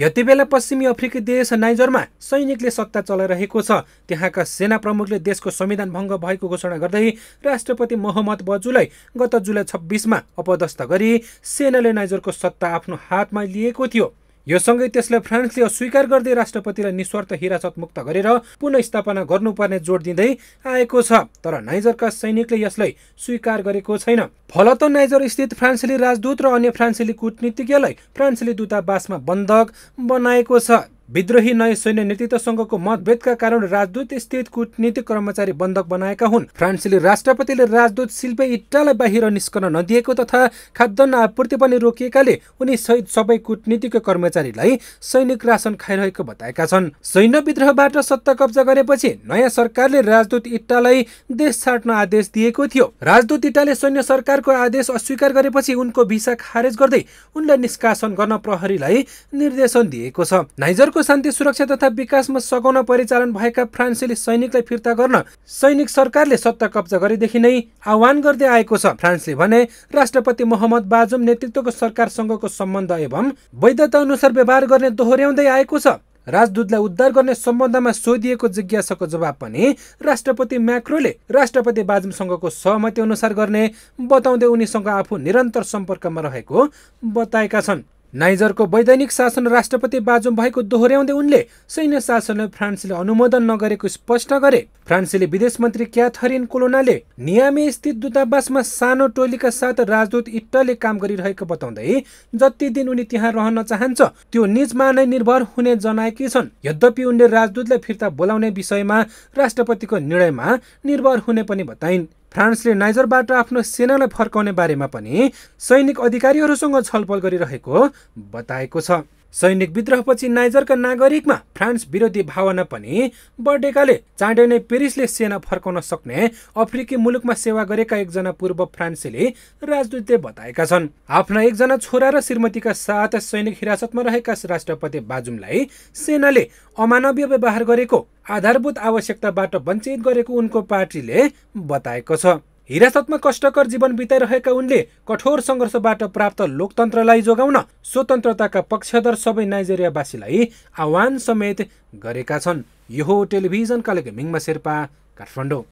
यति बेला पश्चिमी अफ्रिकी देश नाइजरमा सैनिकले सत्ता चलाइरहेको छ त्यहाँका सेना प्रमुखले देशको संविधान भङ्ग भएको घोषणा गर्दै राष्ट्रपति मोहम्मद बजुलाई गत जुलाई छब्बिसमा अपदस्थ गरी सेनाले नाइजरको सत्ता आफ्नो हातमा लिएको थियो यो सँगै त्यसलाई फ्रान्सले अस्वीकार गर्दै राष्ट्रपतिलाई निस्वार्थ हिरासत मुक्त गरेर पुनः स्थापना गर्नुपर्ने जोड दिँदै आएको छ तर नाइजरका सैनिकले यसलाई स्वीकार गरेको छैन फलत नाइजर स्थित फ्रान्सेली राजदूत र अन्य फ्रान्सेली कुटनीतिज्ञलाई फ्रान्सेली दूतावासमा बन्धक बनाएको छ विद्रोही नयाँ सैन्य नेतृत्व नेतृत्वसँगको मतभेदका कारण राजदूत स्थित कुटनीतिक कर्मचारी बन्धक बनाएका हुन् फ्रान्सले राष्ट्रपतिले राजदूत शिल्पे इट्टालाई बाहिर निस्कन नदिएको तथा खाद्यान्न आपूर्ति पनि रोकिएकाले उनी सहित सबै कुटनीतिक कर्मचारीलाई सैनिक राशन खाइरहेको बताएका छन् सैन्य विद्रोहबाट सत्ता कब्जा गरेपछि नयाँ सरकारले राजदूत इट्टालाई देश छाट्न आदेश दिएको थियो राजदूत इट्टाले सैन्य सरकारको आदेश अस्वीकार गरेपछि उनको भिसा खारेज गर्दै उनलाई निष्कासन गर्न प्रहरीलाई निर्देशन दिएको छ नाइजर नेपालको शान्ति सुरक्षा तथा विकासमा सघाउन परिचालन भएका फ्रान्सेली सैनिकलाई फिर्ता गर्न सैनिक सरकारले सत्ता कब्जा गरेदेखि नै आह्वान गर्दै आएको छ फ्रान्सले भने राष्ट्रपति मोहम्मद बाजुम नेतृत्वको सरकारसँगको सम्बन्ध एवं वैधता अनुसार व्यवहार गर्ने दोहोऱ्याउँदै आएको छ राजदूतलाई उद्धार गर्ने सम्बन्धमा सोधिएको जिज्ञासाको जवाब पनि राष्ट्रपति म्याक्रोले राष्ट्रपति बाजुमसँगको सहमति अनुसार गर्ने बताउँदै उनीसँग आफू निरन्तर सम्पर्कमा रहेको बताएका छन् नाइजरको वैधानिक शासन राष्ट्रपति बाजुम भएको दोहोऱ्याउँदै उनले सैन्य शासनलाई फ्रान्सले अनुमोदन नगरेको स्पष्ट गरे फ्रान्सले विदेश मन्त्री क्याथरिन कोलोनाले नियामी स्थित दूतावासमा सानो टोलीका साथ राजदूत इट्टले काम गरिरहेको बताउँदै जति दिन उनी त्यहाँ रहन चाहन्छ त्यो निजमा नै निर्भर हुने जनाएकी छन् यद्यपि उनले राजदूतलाई फिर्ता बोलाउने विषयमा राष्ट्रपतिको निर्णयमा निर्भर हुने पनि बताइन् फ्रान्सले नाइजरबाट आफ्नो सेनालाई फर्काउने बारेमा पनि सैनिक अधिकारीहरूसँग छलफल गरिरहेको बताएको छ सैनिक विद्रोहपछि नाइजरका नागरिकमा फ्रान्स विरोधी भावना पनि बढेकाले चाँडै नै पेरिसले सेना फर्काउन सक्ने अफ्रिकी मुलुकमा सेवा गरेका एकजना पूर्व फ्रान्सेली राजदूतले बताएका छन् आफ्ना एकजना छोरा र श्रीमतीका साथ सैनिक हिरासतमा रहेका राष्ट्रपति बाजुमलाई सेनाले अमानवीय व्यवहार गरेको आधारभूत आवश्यकताबाट वञ्चित गरेको उनको पार्टीले बताएको छ हिरासतमा कष्टकर जीवन बिताइरहेका उनले कठोर सङ्घर्षबाट प्राप्त लोकतन्त्रलाई जोगाउन स्वतन्त्रताका पक्षधर सबै नाइजेरियावासीलाई आह्वान समेत गरेका छन् यो टेलिभिजन कालेको शेर्पा काठमाडौँ